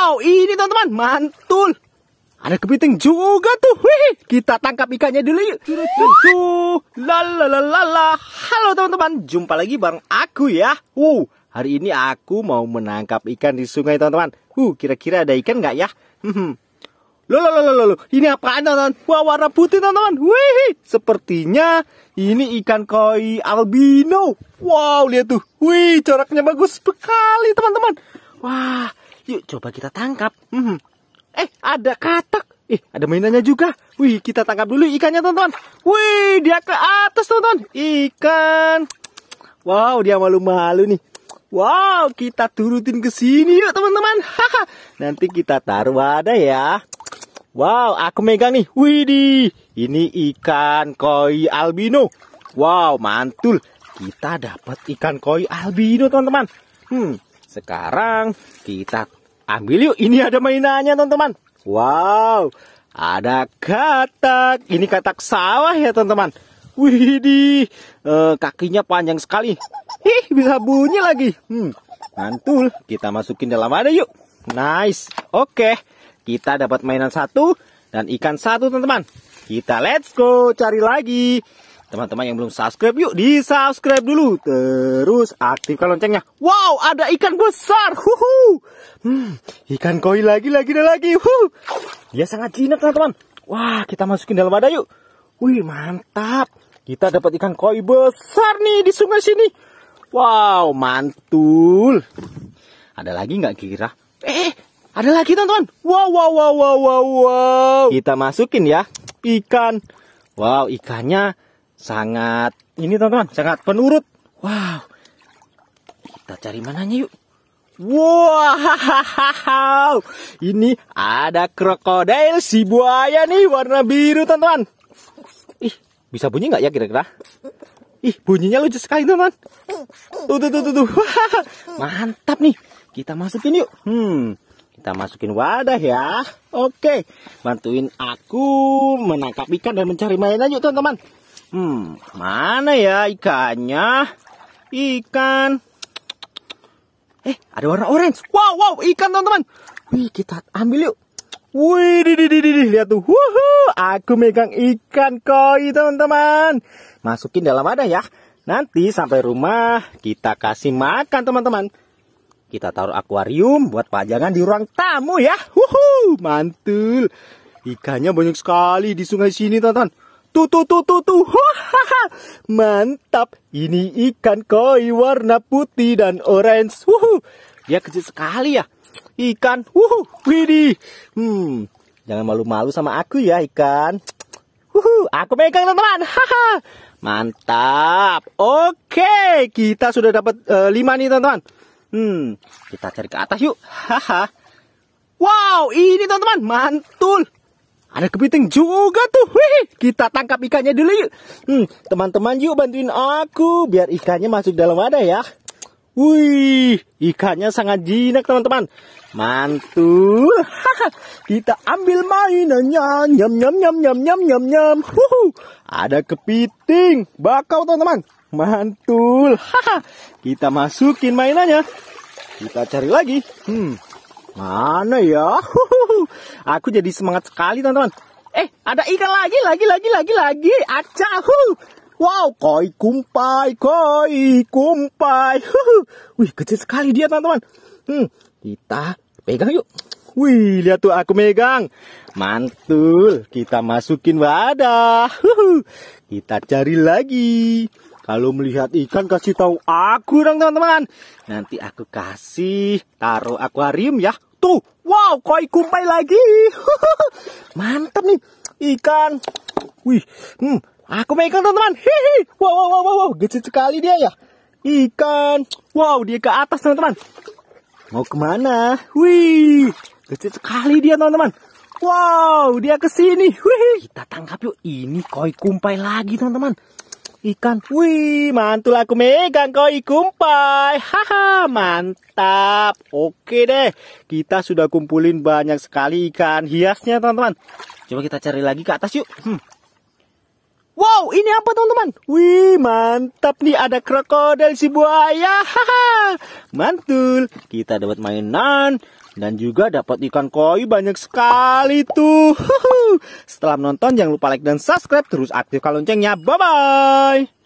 Wow, ini teman-teman, mantul. Ada kepiting juga tuh. Wih, kita tangkap ikannya dulu yuk. Cucu, Lalalala. Halo teman-teman, jumpa lagi bareng aku ya. Uh, hari ini aku mau menangkap ikan di sungai teman-teman. Uh, kira-kira ada ikan nggak ya? Hmm. lalu lalu ini apaan teman-teman? Wah, warna putih teman-teman. Wih, sepertinya ini ikan koi albino. Wow, lihat tuh. Wih, coraknya bagus sekali teman-teman. Wah, Yuk coba kita tangkap. Hmm. Eh, ada katak. Eh, ada mainannya juga. Wih, kita tangkap dulu ikannya, teman-teman. Wih, dia ke atas, teman-teman. Ikan. Wow, dia malu-malu nih. Wow, kita turutin ke sini yuk, teman-teman. Nanti kita taruh ada ya. Wow, aku megang nih. Widih, ini ikan koi albino. Wow, mantul. Kita dapat ikan koi albino, teman-teman. Hmm, sekarang kita Ambil yuk, ini ada mainannya teman-teman. Wow, ada katak. Ini katak sawah ya teman-teman. Widih, di eh, kakinya panjang sekali. Ih, bisa bunyi lagi. Hmm, mantul. Kita masukin dalam ada yuk. Nice. Oke, kita dapat mainan satu dan ikan satu teman-teman. Kita let's go cari lagi. Teman-teman yang belum subscribe yuk di subscribe dulu Terus aktifkan loncengnya Wow ada ikan besar Huhu. Hmm, Ikan koi lagi lagi dan lagi Huhu. Dia sangat jinak teman-teman Wah kita masukin dalam wadah yuk Wih mantap Kita dapat ikan koi besar nih di sungai sini Wow mantul Ada lagi nggak kira Eh ada lagi teman-teman Wow wow wow wow wow wow Kita masukin ya Ikan Wow ikannya sangat ini teman-teman sangat penurut wow kita cari mananya yuk wow ini ada krokodil si buaya nih warna biru teman-teman ih bisa bunyi nggak ya kira-kira ih bunyinya lucu sekali teman tuh tuh tuh tuh, tuh. mantap nih kita masukin yuk hmm kita masukin wadah ya. Oke, bantuin aku menangkap ikan dan mencari mainan yuk teman-teman. Hmm, mana ya ikannya? Ikan. Eh, ada warna orange. Wow, wow, ikan teman-teman. Wih, kita ambil yuk. Wih, di, di, di, di, lihat tuh. Wuhu, aku megang ikan koi, teman-teman. Masukin dalam wadah ya. Nanti sampai rumah kita kasih makan, teman-teman. Kita taruh akuarium buat pajangan di ruang tamu ya. Wuhu, mantul. Ikannya banyak sekali di sungai sini, teman-teman. Tuh, tuh, tuh, tuh, tuh. Mantap. Ini ikan koi warna putih dan orange. Wuhu. Dia kecil sekali ya. Ikan. Wuhu. Widih. Hmm. Jangan malu-malu sama aku ya, ikan. Wuhu. Aku pegang, teman-teman. Mantap. Oke. Kita sudah dapat uh, lima nih, teman-teman. Hmm. Kita cari ke atas yuk. Haha. wow. Ini, teman-teman. Mantul. Ada kepiting juga tuh. Wih, kita tangkap ikannya dulu yuk. Hmm, teman-teman yuk bantuin aku biar ikannya masuk dalam wadah ya. Wih, ikannya sangat jinak teman-teman. Mantul. kita ambil mainannya. Nyam nyam nyam nyam nyam nyam nyam. ada kepiting, bakau teman-teman. Mantul. kita masukin mainannya. Kita cari lagi. Hmm, Mana ya? Aku jadi semangat sekali teman-teman. Eh, ada ikan lagi, lagi, lagi, lagi, lagi. Acah. Wow, koi kumpai, koi kumpai. Wih, kecil sekali dia teman-teman. Hmm, kita pegang yuk. Wih, lihat tuh aku megang. Mantul, kita masukin wadah. Kita cari lagi. Kalau melihat ikan kasih tahu aku dong teman-teman. Nanti aku kasih taruh akuarium ya. Tuh, wow, koi kumpai lagi. Mantap nih ikan. Wih, hmm, aku mau ikan teman-teman. Hihi, wow, wow, wow, wow, gede sekali dia ya. Ikan, wow, dia ke atas teman-teman. Mau kemana? Wih, gede sekali dia teman-teman. Wow, dia ke sini. Wih, kita tangkap yuk. Ini koi kumpai lagi teman-teman ikan. Wih, mantul aku megang koi kumpai. Haha, mantap. Oke deh, kita sudah kumpulin banyak sekali ikan hiasnya, teman-teman. Coba kita cari lagi ke atas yuk. Hmm. Wow, ini apa teman-teman? Wih, mantap nih ada krokodil si buaya. Haha, mantul. Kita dapat mainan dan juga dapat ikan koi banyak sekali tuh. Setelah menonton jangan lupa like dan subscribe terus aktifkan loncengnya. Bye bye.